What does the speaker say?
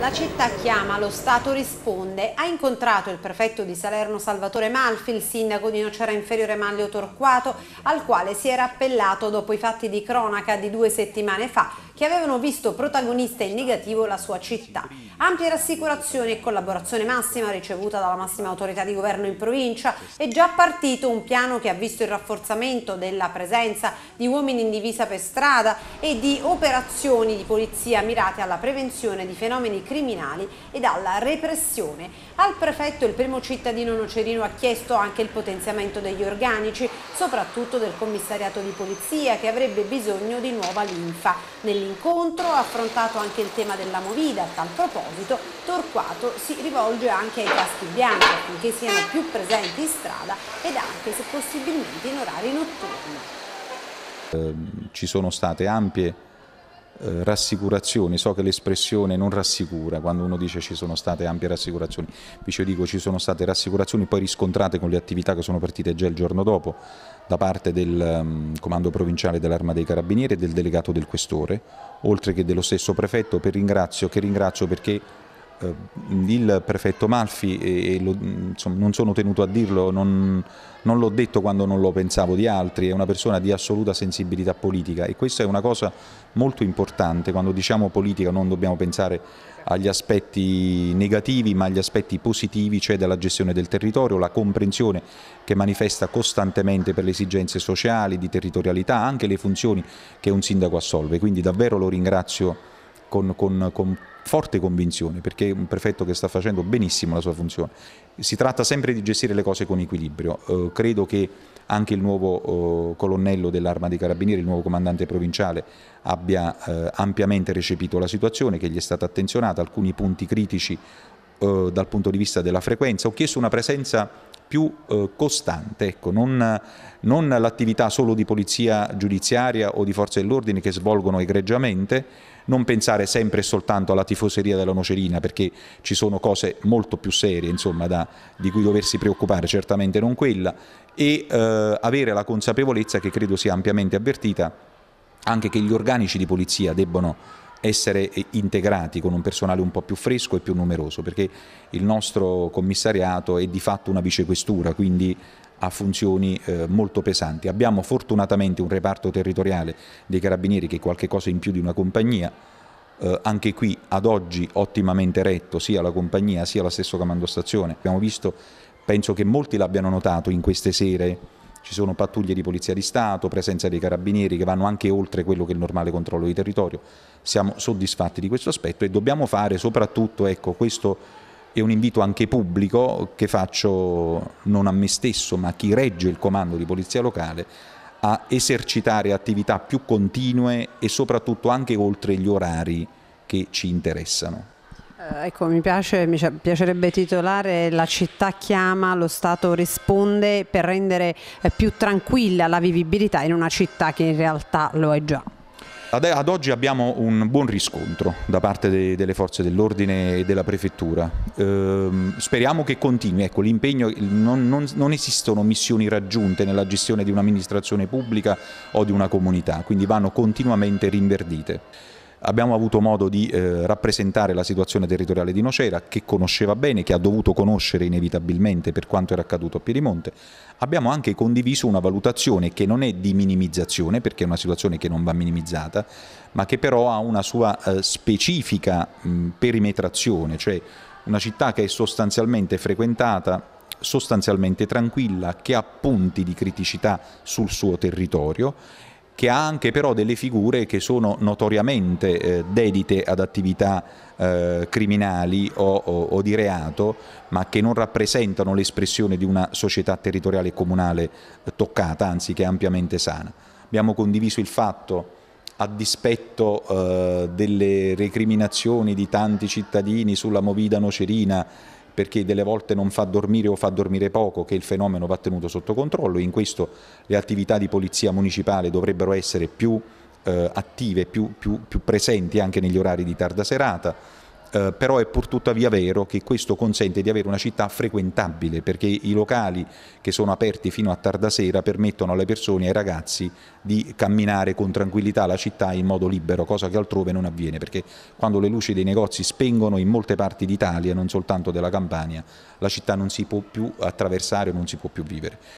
La città chiama, lo Stato risponde. Ha incontrato il prefetto di Salerno Salvatore Malfi, il sindaco di Nocera Inferiore Manlio Torquato, al quale si era appellato dopo i fatti di cronaca di due settimane fa che avevano visto protagonista in negativo la sua città. Ampie rassicurazioni e collaborazione massima ricevuta dalla massima autorità di governo in provincia è già partito un piano che ha visto il rafforzamento della presenza di uomini in divisa per strada e di operazioni di polizia mirate alla prevenzione di fenomeni criminali ed alla repressione. Al prefetto il primo cittadino nocerino ha chiesto anche il potenziamento degli organici, soprattutto del commissariato di polizia che avrebbe bisogno di nuova linfa. Nell incontro ha affrontato anche il tema della movida. A tal proposito, Torquato si rivolge anche ai caschi bianchi affinché siano più presenti in strada ed anche se possibilmente in orari notturni. Eh, ci sono state ampie eh, rassicurazioni, so che l'espressione non rassicura, quando uno dice ci sono state ampie rassicurazioni, invece dico ci sono state rassicurazioni poi riscontrate con le attività che sono partite già il giorno dopo, da parte del um, Comando Provinciale dell'Arma dei Carabinieri e del Delegato del Questore, oltre che dello stesso Prefetto che ringrazio perché Ehm, il prefetto Malfi, e, lo, insomma, non sono tenuto a dirlo, non, non l'ho detto quando non lo pensavo di altri, è una persona di assoluta sensibilità politica e questa è una cosa molto importante, quando diciamo politica non dobbiamo pensare agli aspetti negativi ma agli aspetti positivi, cioè della gestione del territorio, la comprensione che manifesta costantemente per le esigenze sociali, di territorialità, anche le funzioni che un sindaco assolve, quindi davvero lo ringrazio con, con, con forte convinzione, perché è un prefetto che sta facendo benissimo la sua funzione. Si tratta sempre di gestire le cose con equilibrio. Eh, credo che anche il nuovo eh, colonnello dell'Arma dei Carabinieri, il nuovo comandante provinciale, abbia eh, ampiamente recepito la situazione, che gli è stata attenzionata, alcuni punti critici eh, dal punto di vista della frequenza, ho chiesto una presenza più eh, costante, ecco, non, non l'attività solo di polizia giudiziaria o di forze dell'ordine che svolgono egregiamente, non pensare sempre e soltanto alla tifoseria della Nocerina perché ci sono cose molto più serie insomma, da, di cui doversi preoccupare, certamente non quella, e eh, avere la consapevolezza che credo sia ampiamente avvertita anche che gli organici di polizia debbono essere integrati con un personale un po' più fresco e più numeroso, perché il nostro commissariato è di fatto una vicequestura, quindi ha funzioni eh, molto pesanti. Abbiamo fortunatamente un reparto territoriale dei carabinieri che è qualche cosa in più di una compagnia, eh, anche qui ad oggi ottimamente retto sia la compagnia sia la stessa comandostazione. Abbiamo visto, penso che molti l'abbiano notato in queste sere, ci sono pattuglie di polizia di Stato, presenza dei carabinieri che vanno anche oltre quello che è il normale controllo di territorio. Siamo soddisfatti di questo aspetto e dobbiamo fare soprattutto, ecco, questo è un invito anche pubblico che faccio non a me stesso ma a chi regge il comando di polizia locale a esercitare attività più continue e soprattutto anche oltre gli orari che ci interessano. Eh, ecco, mi, piace, mi piacerebbe titolare La città chiama, lo Stato risponde per rendere eh, più tranquilla la vivibilità in una città che in realtà lo è già. Ad, oggi abbiamo un buon riscontro da parte de delle forze dell'ordine e della prefettura. Ehm, speriamo che continui. Ecco, l'impegno, non, non, non, esistono missioni raggiunte nella gestione di un'amministrazione pubblica o di una comunità, quindi vanno continuamente rinverdite abbiamo avuto modo di eh, rappresentare la situazione territoriale di Nocera che conosceva bene, che ha dovuto conoscere inevitabilmente per quanto era accaduto a Piedimonte, abbiamo anche condiviso una valutazione che non è di minimizzazione perché è una situazione che non va minimizzata, ma che però ha una sua eh, specifica mh, perimetrazione, cioè una città che è sostanzialmente frequentata sostanzialmente tranquilla, che ha punti di criticità sul suo territorio che ha anche però delle figure che sono notoriamente eh, dedite ad attività eh, criminali o, o, o, di reato, ma che non rappresentano l'espressione di una società territoriale e comunale toccata, anzi che è ampiamente sana. Abbiamo condiviso il fatto a dispetto eh, delle recriminazioni di tanti cittadini sulla movida nocerina perché delle volte non fa dormire o fa dormire poco, che il fenomeno va tenuto sotto controllo. In questo le attività di polizia municipale dovrebbero essere più eh, attive, più, più, più presenti anche negli orari di tarda serata eh, però è pur tuttavia vero che questo consente di avere una città frequentabile perché i locali che sono aperti fino a tarda sera permettono alle persone e ai ragazzi di camminare con tranquillità la città in modo libero, cosa che altrove non avviene perché quando le luci dei negozi spengono in molte parti d'Italia, non soltanto della Campania, la città non si può più attraversare non si può più vivere.